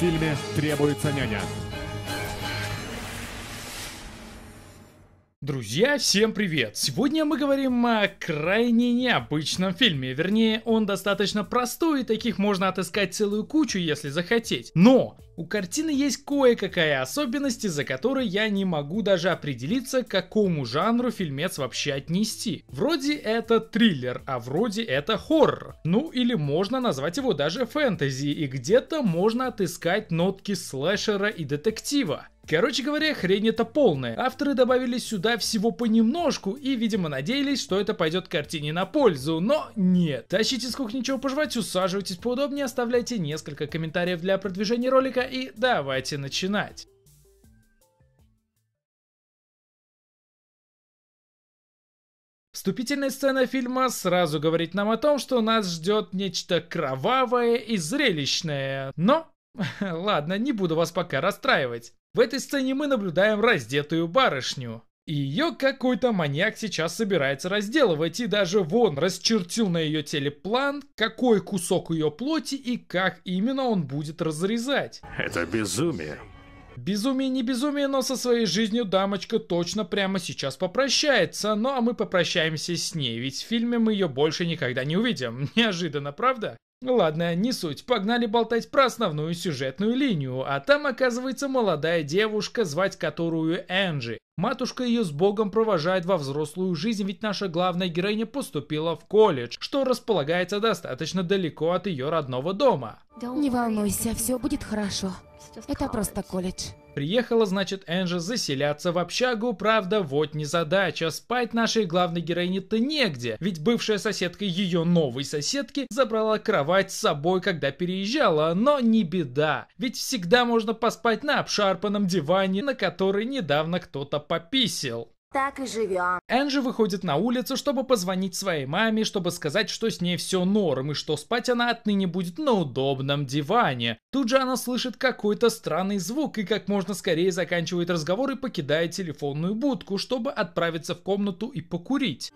фильме «Требуется няня». Друзья, всем привет! Сегодня мы говорим о крайне необычном фильме, вернее он достаточно простой и таких можно отыскать целую кучу, если захотеть. Но у картины есть кое-какая особенность, из-за которой я не могу даже определиться, к какому жанру фильмец вообще отнести. Вроде это триллер, а вроде это хоррор. Ну или можно назвать его даже фэнтези, и где-то можно отыскать нотки слэшера и детектива. Короче говоря, хрень это полная. Авторы добавили сюда всего понемножку и, видимо, надеялись, что это пойдет картине на пользу, но нет. Тащите с кухни чего пожевать, усаживайтесь поудобнее, оставляйте несколько комментариев для продвижения ролика и давайте начинать. Вступительная сцена фильма сразу говорит нам о том, что нас ждет нечто кровавое и зрелищное. Но, ладно, не буду вас пока расстраивать. В этой сцене мы наблюдаем раздетую барышню. И ее какой-то маньяк сейчас собирается разделывать, и даже вон расчертил на ее теле план, какой кусок ее плоти и как именно он будет разрезать. Это безумие. Безумие не безумие, но со своей жизнью дамочка точно прямо сейчас попрощается. Ну а мы попрощаемся с ней, ведь в фильме мы ее больше никогда не увидим. Неожиданно, правда? Ну ладно, не суть, погнали болтать про основную сюжетную линию, а там оказывается молодая девушка, звать которую Энджи. Матушка ее с Богом провожает во взрослую жизнь, ведь наша главная героиня поступила в колледж, что располагается достаточно далеко от ее родного дома. Не волнуйся, все будет хорошо. Это просто колледж. Приехала, значит, Энджи заселяться в общагу, правда, вот задача, Спать нашей главной героине-то негде, ведь бывшая соседка ее новой соседки забрала кровать с собой, когда переезжала, но не беда. Ведь всегда можно поспать на обшарпанном диване, на который недавно кто-то пописел. Так и живем. Энджи выходит на улицу, чтобы позвонить своей маме, чтобы сказать, что с ней все норм и что спать она отныне будет на удобном диване. Тут же она слышит какой-то странный звук и как можно скорее заканчивает разговор и покидает телефонную будку, чтобы отправиться в комнату и покурить.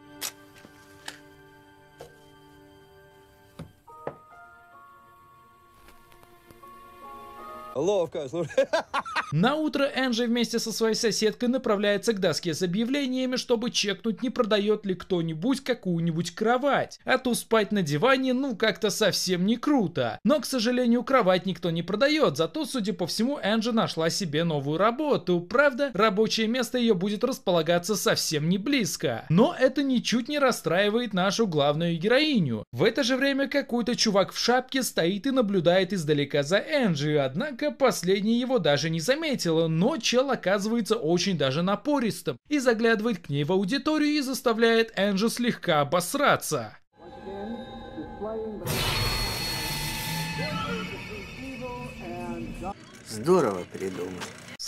Ловко, слушай. На утро Энджи вместе со своей соседкой направляется к доске с объявлениями, чтобы чекнуть, не продает ли кто-нибудь какую-нибудь кровать. А то спать на диване, ну, как-то совсем не круто. Но, к сожалению, кровать никто не продает, зато, судя по всему, Энджи нашла себе новую работу. Правда, рабочее место ее будет располагаться совсем не близко. Но это ничуть не расстраивает нашу главную героиню. В это же время какой-то чувак в шапке стоит и наблюдает издалека за Энджи, однако последний его даже не заметил заметила, но чел оказывается очень даже напористым и заглядывает к ней в аудиторию и заставляет Энджи слегка обосраться. Здорово придумал.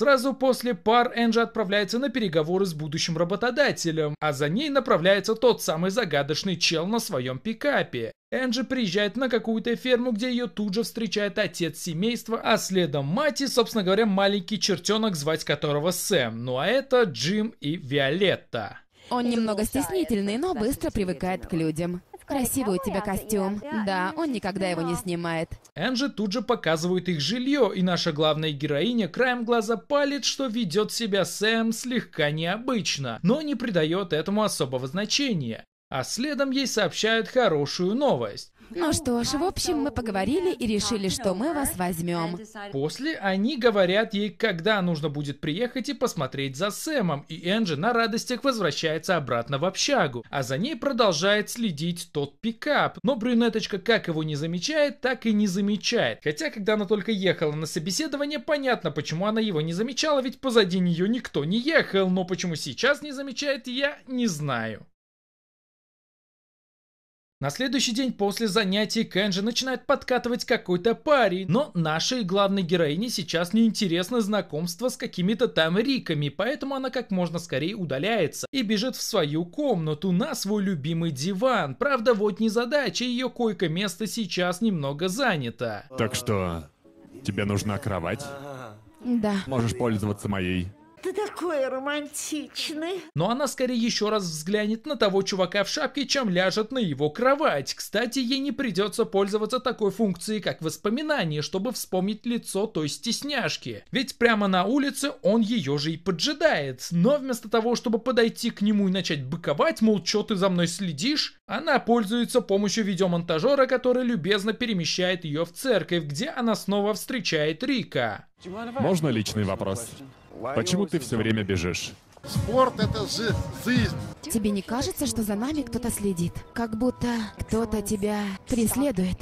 Сразу после пар Энджи отправляется на переговоры с будущим работодателем, а за ней направляется тот самый загадочный чел на своем пикапе. Энджи приезжает на какую-то ферму, где ее тут же встречает отец семейства, а следом мать и, собственно говоря, маленький чертенок, звать которого Сэм. Ну а это Джим и Виолетта. Он немного а стеснительный, но быстро привыкает к людям. Красивый у тебя костюм. Да, он никогда его не снимает. Энджи тут же показывает их жилье, и наша главная героиня краем глаза палит, что ведет себя Сэм слегка необычно, но не придает этому особого значения а следом ей сообщают хорошую новость. Ну что ж, в общем, мы поговорили и решили, что мы вас возьмем. После они говорят ей, когда нужно будет приехать и посмотреть за Сэмом, и Энджи на радостях возвращается обратно в общагу, а за ней продолжает следить тот пикап. Но брюнеточка как его не замечает, так и не замечает. Хотя, когда она только ехала на собеседование, понятно, почему она его не замечала, ведь позади нее никто не ехал, но почему сейчас не замечает, я не знаю. На следующий день после занятий Кэнджи начинает подкатывать какой-то парень, но нашей главной героине сейчас не интересно знакомство с какими-то там риками, поэтому она как можно скорее удаляется и бежит в свою комнату на свой любимый диван. Правда, вот не задача ее койко-место сейчас немного занято. Так что, тебе нужна кровать? Да. Можешь пользоваться моей. Ты такой романтичный. Но она скорее еще раз взглянет на того чувака в шапке, чем ляжет на его кровать. Кстати, ей не придется пользоваться такой функцией, как воспоминание, чтобы вспомнить лицо той стесняшки. Ведь прямо на улице он ее же и поджидает. Но вместо того, чтобы подойти к нему и начать быковать, мол, что ты за мной следишь, она пользуется помощью видеомонтажера, который любезно перемещает ее в церковь, где она снова встречает Рика. Можно личный вопрос? Почему ты все время бежишь? Спорт — это жизнь. Тебе не кажется, что за нами кто-то следит? Как будто кто-то тебя преследует.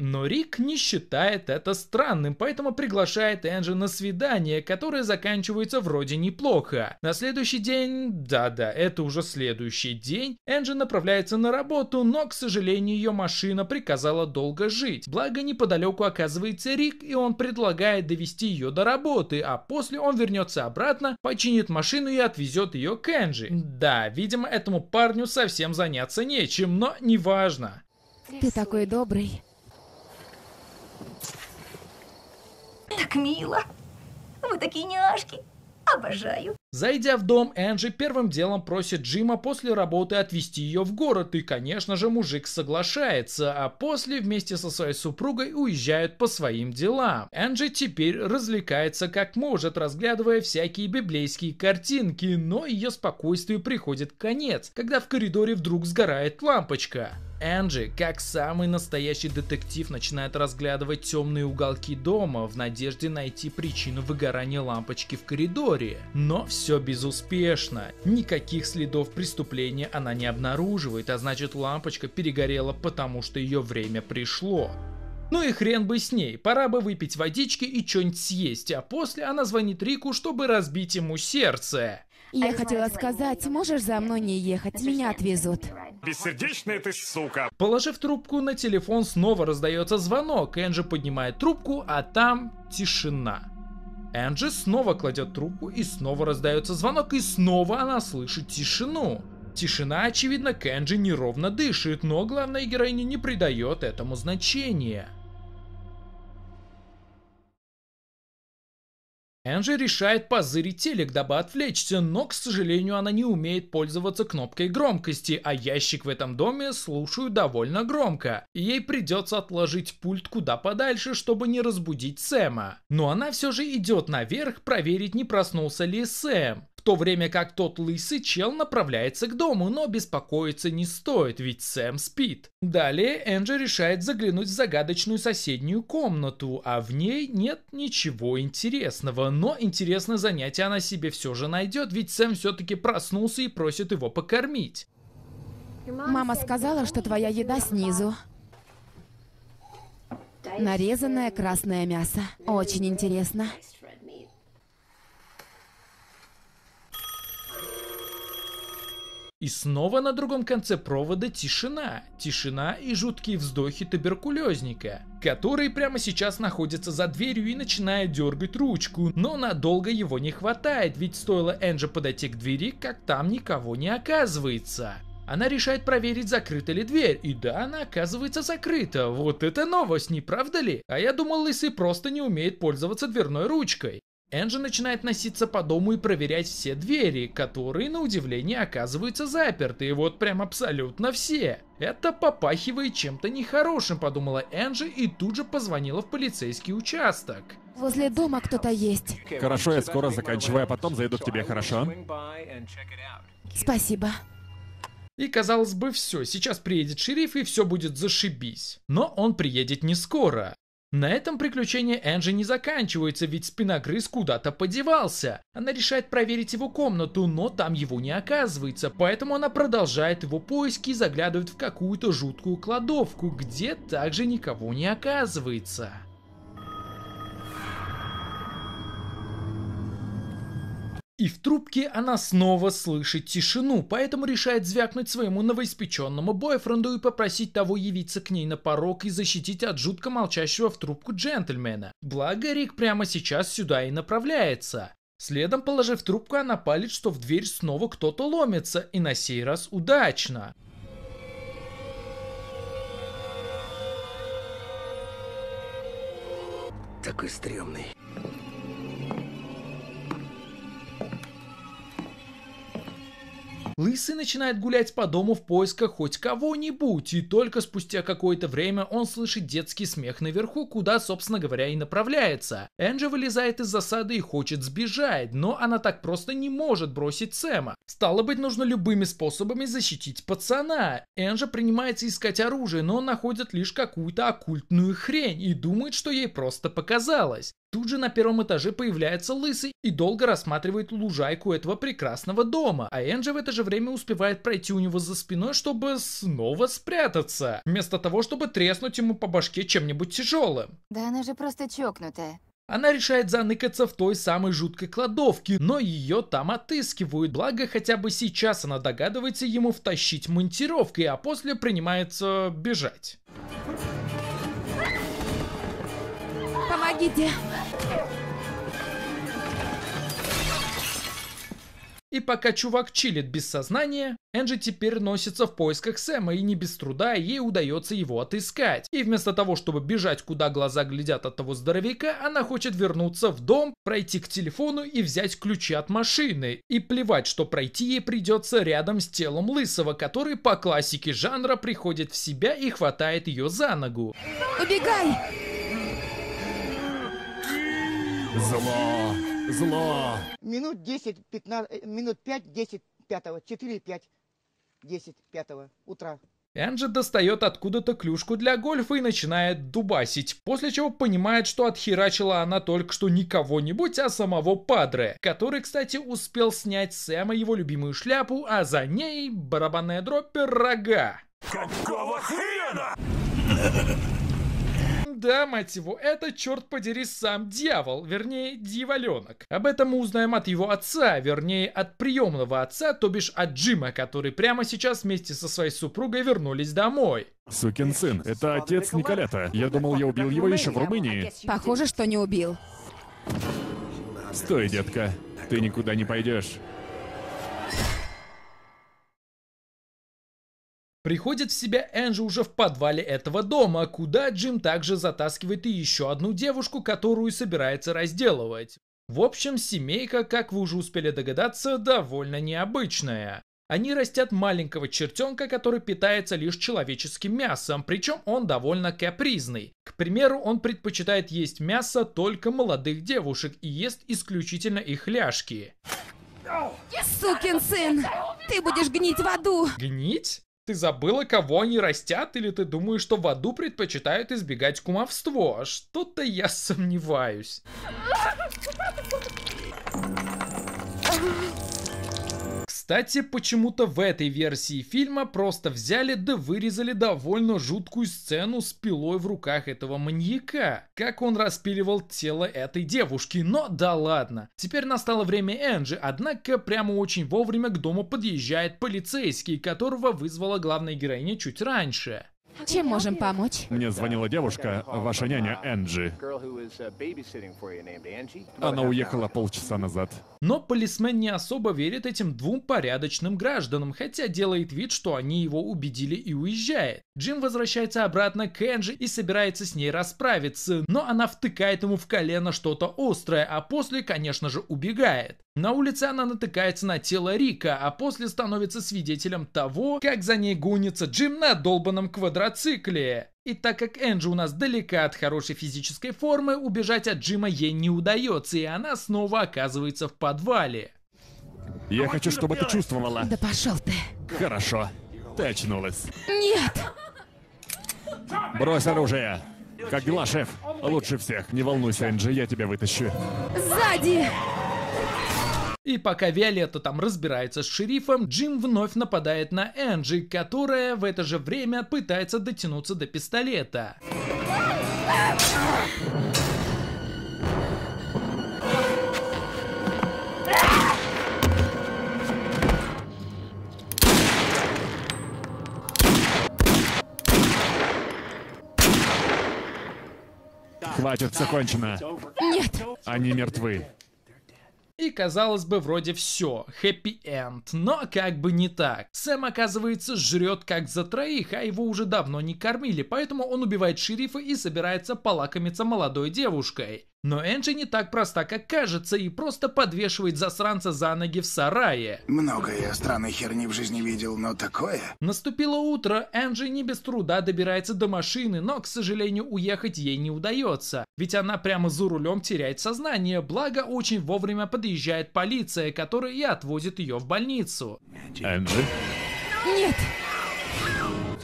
Но Рик не считает это странным, поэтому приглашает Энджи на свидание, которое заканчивается вроде неплохо. На следующий день, да-да, это уже следующий день, Энджи направляется на работу, но, к сожалению, ее машина приказала долго жить. Благо, неподалеку оказывается Рик, и он предлагает довести ее до работы, а после он вернется обратно, починит машину и отвезет ее к Энджи. Да, видимо, этому парню совсем заняться нечем, но неважно. Ты такой добрый. так мило. Вы такие няшки. Обожаю. Зайдя в дом, Энджи первым делом просит Джима после работы отвезти ее в город, и, конечно же, мужик соглашается, а после вместе со своей супругой уезжают по своим делам. Энджи теперь развлекается как может, разглядывая всякие библейские картинки, но ее спокойствию приходит конец, когда в коридоре вдруг сгорает лампочка. Энджи, как самый настоящий детектив, начинает разглядывать темные уголки дома в надежде найти причину выгорания лампочки в коридоре. Но все безуспешно. Никаких следов преступления она не обнаруживает, а значит лампочка перегорела потому, что ее время пришло. Ну и хрен бы с ней, пора бы выпить водички и что-нибудь съесть, а после она звонит Рику, чтобы разбить ему сердце. Я хотела сказать, можешь за мной не ехать, меня отвезут. Бессердечная ты сука. Положив трубку на телефон, снова раздается звонок. Энджи поднимает трубку, а там тишина. Энджи снова кладет трубку и снова раздается звонок, и снова она слышит тишину. Тишина, очевидно, Кенджи неровно дышит, но главная героиня не придает этому значения. Энджи решает позырить телек, дабы отвлечься, но, к сожалению, она не умеет пользоваться кнопкой громкости, а ящик в этом доме слушают довольно громко. Ей придется отложить пульт куда подальше, чтобы не разбудить Сэма. Но она все же идет наверх проверить, не проснулся ли Сэм в то время как тот лысый чел направляется к дому, но беспокоиться не стоит, ведь Сэм спит. Далее Энджи решает заглянуть в загадочную соседнюю комнату, а в ней нет ничего интересного. Но интересное занятие она себе все же найдет, ведь Сэм все-таки проснулся и просит его покормить. Мама сказала, что твоя еда снизу. Нарезанное красное мясо. Очень интересно. И снова на другом конце провода тишина. Тишина и жуткие вздохи туберкулезника, который прямо сейчас находится за дверью и начинает дергать ручку, но надолго его не хватает, ведь стоило Энджи подойти к двери, как там никого не оказывается. Она решает проверить, закрыта ли дверь, и да, она оказывается закрыта. Вот это новость, не правда ли? А я думал, Лысый просто не умеет пользоваться дверной ручкой. Энджи начинает носиться по дому и проверять все двери, которые, на удивление, оказываются заперты, и вот прям абсолютно все. Это попахивает чем-то нехорошим, подумала Энджи и тут же позвонила в полицейский участок. Возле дома кто-то есть. Хорошо, я скоро заканчиваю, а потом зайду к тебе, хорошо? Спасибо. И казалось бы, все, сейчас приедет шериф и все будет зашибись. Но он приедет не скоро. На этом приключение Энджи не заканчивается, ведь спиногрыз куда-то подевался. Она решает проверить его комнату, но там его не оказывается, поэтому она продолжает его поиски и заглядывает в какую-то жуткую кладовку, где также никого не оказывается. И в трубке она снова слышит тишину, поэтому решает звякнуть своему новоиспеченному бойфренду и попросить того явиться к ней на порог и защитить от жутко молчащего в трубку джентльмена. Благо Рик прямо сейчас сюда и направляется. Следом, положив трубку, она палит, что в дверь снова кто-то ломится, и на сей раз удачно. Такой стрёмный. Лысый начинает гулять по дому в поисках хоть кого-нибудь, и только спустя какое-то время он слышит детский смех наверху, куда, собственно говоря, и направляется. Энджи вылезает из засады и хочет сбежать, но она так просто не может бросить Сэма. Стало быть, нужно любыми способами защитить пацана. Энджи принимается искать оружие, но находит лишь какую-то оккультную хрень и думает, что ей просто показалось. Тут же на первом этаже появляется Лысый и долго рассматривает лужайку этого прекрасного дома, а Энджи в это же время успевает пройти у него за спиной, чтобы снова спрятаться, вместо того, чтобы треснуть ему по башке чем-нибудь тяжелым. Да она же просто чокнутая. Она решает заныкаться в той самой жуткой кладовке, но ее там отыскивают, благо хотя бы сейчас она догадывается ему втащить монтировкой, а после принимается бежать помогите! И пока чувак чилит без сознания, Энджи теперь носится в поисках Сэма, и не без труда ей удается его отыскать. И вместо того, чтобы бежать, куда глаза глядят от того здоровяка, она хочет вернуться в дом, пройти к телефону и взять ключи от машины. И плевать, что пройти ей придется рядом с телом Лысого, который по классике жанра приходит в себя и хватает ее за ногу. Убегай! Зло, зло. Минут 10, 15, э, минут 5, 10, 5, 4, 5, 10, 5 утра. Энджи достает откуда-то клюшку для гольфа и начинает дубасить, после чего понимает, что отхерачила она только что не кого-нибудь, а самого Падре, который, кстати, успел снять Сэма его любимую шляпу, а за ней барабанная дробь рога. Какого хрена? да, мать его, это, черт подери, сам дьявол, вернее, дьяволенок. Об этом мы узнаем от его отца, вернее, от приемного отца, то бишь от Джима, который прямо сейчас вместе со своей супругой вернулись домой. Сукин сын, это отец Николета. Я думал, я убил его еще в Румынии. Похоже, что не убил. Стой, детка. Ты никуда не пойдешь. Приходит в себя Энджи уже в подвале этого дома, куда Джим также затаскивает и еще одну девушку, которую собирается разделывать. В общем, семейка, как вы уже успели догадаться, довольно необычная. Они растят маленького чертенка, который питается лишь человеческим мясом, причем он довольно капризный. К примеру, он предпочитает есть мясо только молодых девушек и ест исключительно их ляжки. Сукин сын, ты будешь гнить в аду. Гнить? Ты забыла, кого они растят, или ты думаешь, что в аду предпочитают избегать кумовство? Что-то я сомневаюсь. Кстати, почему-то в этой версии фильма просто взяли да вырезали довольно жуткую сцену с пилой в руках этого маньяка, как он распиливал тело этой девушки, но да ладно. Теперь настало время Энджи, однако прямо очень вовремя к дому подъезжает полицейский, которого вызвала главная героиня чуть раньше. Чем можем помочь? Мне звонила девушка, ваша няня Энджи. Она уехала полчаса назад. Но полисмен не особо верит этим двум порядочным гражданам, хотя делает вид, что они его убедили и уезжает. Джим возвращается обратно к Энджи и собирается с ней расправиться, но она втыкает ему в колено что-то острое, а после, конечно же, убегает. На улице она натыкается на тело Рика, а после становится свидетелем того, как за ней гонится Джим на долбанном квадрате квадроцикле. И так как Энджи у нас далека от хорошей физической формы, убежать от Джима ей не удается, и она снова оказывается в подвале. Я хочу, чтобы ты чувствовала. Да пошел ты. Хорошо. Ты очнулась. Нет. Брось оружие. Как дела, шеф? Лучше всех. Не волнуйся, Энджи, я тебя вытащу. Сзади! И пока Виолетта там разбирается с шерифом, Джим вновь нападает на Энджи, которая в это же время пытается дотянуться до пистолета. Хватит, закончено. Нет. Они мертвы. И казалось бы, вроде все, happy end, но как бы не так. Сэм, оказывается, жрет как за троих, а его уже давно не кормили, поэтому он убивает шерифа и собирается полакомиться молодой девушкой. Но Энджи не так проста, как кажется, и просто подвешивает засранца за ноги в сарае. Много я странной херни в жизни видел, но такое... Наступило утро, Энджи не без труда добирается до машины, но, к сожалению, уехать ей не удается. Ведь она прямо за рулем теряет сознание, благо очень вовремя подъезжает полиция, которая и отвозит ее в больницу. Энджи? Нет!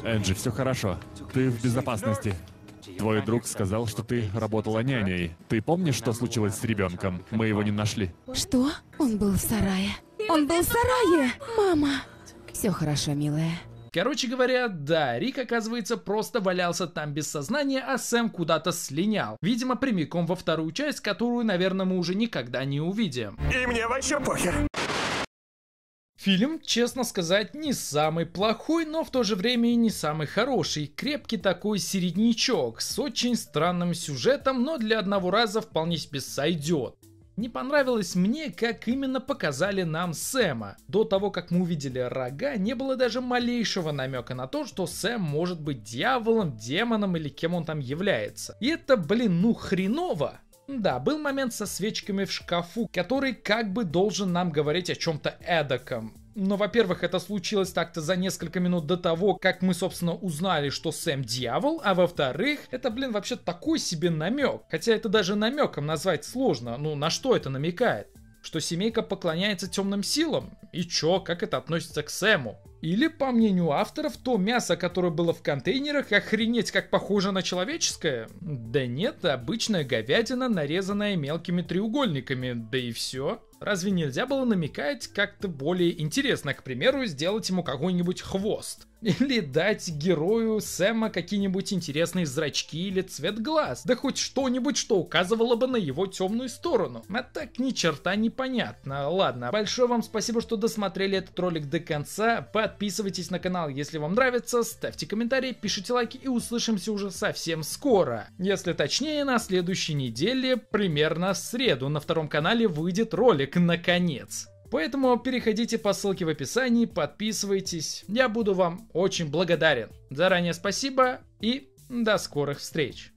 Энджи, все хорошо. Ты в безопасности. Твой друг сказал, что ты работала няней. Ты помнишь, что случилось с ребенком? Мы его не нашли. Что? Он был в сарае. Он был в сарае! Мама! Все хорошо, милая. Короче говоря, да, Рик, оказывается, просто валялся там без сознания, а Сэм куда-то слинял. Видимо, прямиком во вторую часть, которую, наверное, мы уже никогда не увидим. И мне вообще похер. Фильм, честно сказать, не самый плохой, но в то же время и не самый хороший. Крепкий такой середнячок с очень странным сюжетом, но для одного раза вполне себе сойдет. Не понравилось мне, как именно показали нам Сэма. До того, как мы увидели рога, не было даже малейшего намека на то, что Сэм может быть дьяволом, демоном или кем он там является. И это, блин, ну хреново. Да, был момент со свечками в шкафу, который как бы должен нам говорить о чем-то эдаком. Но, во-первых, это случилось так-то за несколько минут до того, как мы, собственно, узнали, что Сэм дьявол, а во-вторых, это, блин, вообще такой себе намек. Хотя это даже намеком назвать сложно, ну на что это намекает? что семейка поклоняется темным силам. И чё, как это относится к Сэму? Или, по мнению авторов, то мясо, которое было в контейнерах, охренеть как похоже на человеческое? Да нет, обычная говядина, нарезанная мелкими треугольниками, да и все. Разве нельзя было намекать как-то более интересно, к примеру, сделать ему какой-нибудь хвост? Или дать герою Сэма какие-нибудь интересные зрачки или цвет глаз. Да хоть что-нибудь, что указывало бы на его темную сторону. А так ни черта непонятно. Ладно, большое вам спасибо, что досмотрели этот ролик до конца. Подписывайтесь на канал, если вам нравится, ставьте комментарии, пишите лайки и услышимся уже совсем скоро. Если точнее, на следующей неделе, примерно в среду, на втором канале выйдет ролик, наконец. Поэтому переходите по ссылке в описании, подписывайтесь. Я буду вам очень благодарен. Заранее спасибо и до скорых встреч.